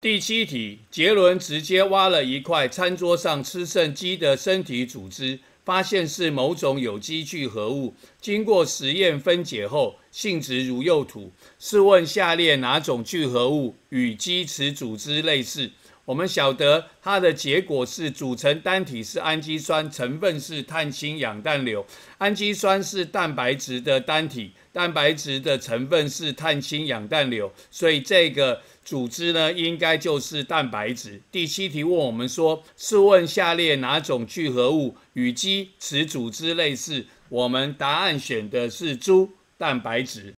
第七题，杰伦直接挖了一块餐桌上吃剩鸡的身体组织，发现是某种有机聚合物。经过实验分解后，性质如右图。试问下列哪种聚合物与鸡翅组织类似？我们晓得它的结果是组成单体是氨基酸，成分是碳氢氧氮硫。氨基酸是蛋白质的单体，蛋白质的成分是碳氢氧氮硫，所以这个。组织呢，应该就是蛋白质。第七题问我们说，试问下列哪种聚合物与鸡此组织类似？我们答案选的是猪蛋白质。